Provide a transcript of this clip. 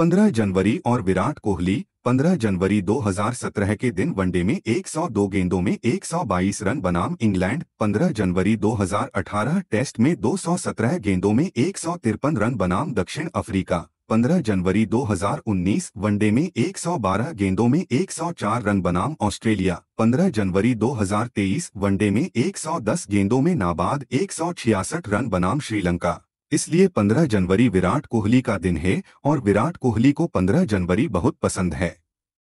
15 जनवरी और विराट कोहली 15 जनवरी 2017 के दिन वनडे में 102 गेंदों में 122 रन बनाम इंग्लैंड 15 जनवरी 2018 टेस्ट में 217 गेंदों में एक रन बनाम दक्षिण अफ्रीका 15 जनवरी 2019 वनडे में 112 गेंदों में 104 रन बनाम ऑस्ट्रेलिया 15 जनवरी 2023 वनडे में 110 गेंदों में नाबाद एक रन बनाम श्रीलंका इसलिए 15 जनवरी विराट कोहली का दिन है और विराट कोहली को 15 जनवरी बहुत पसंद है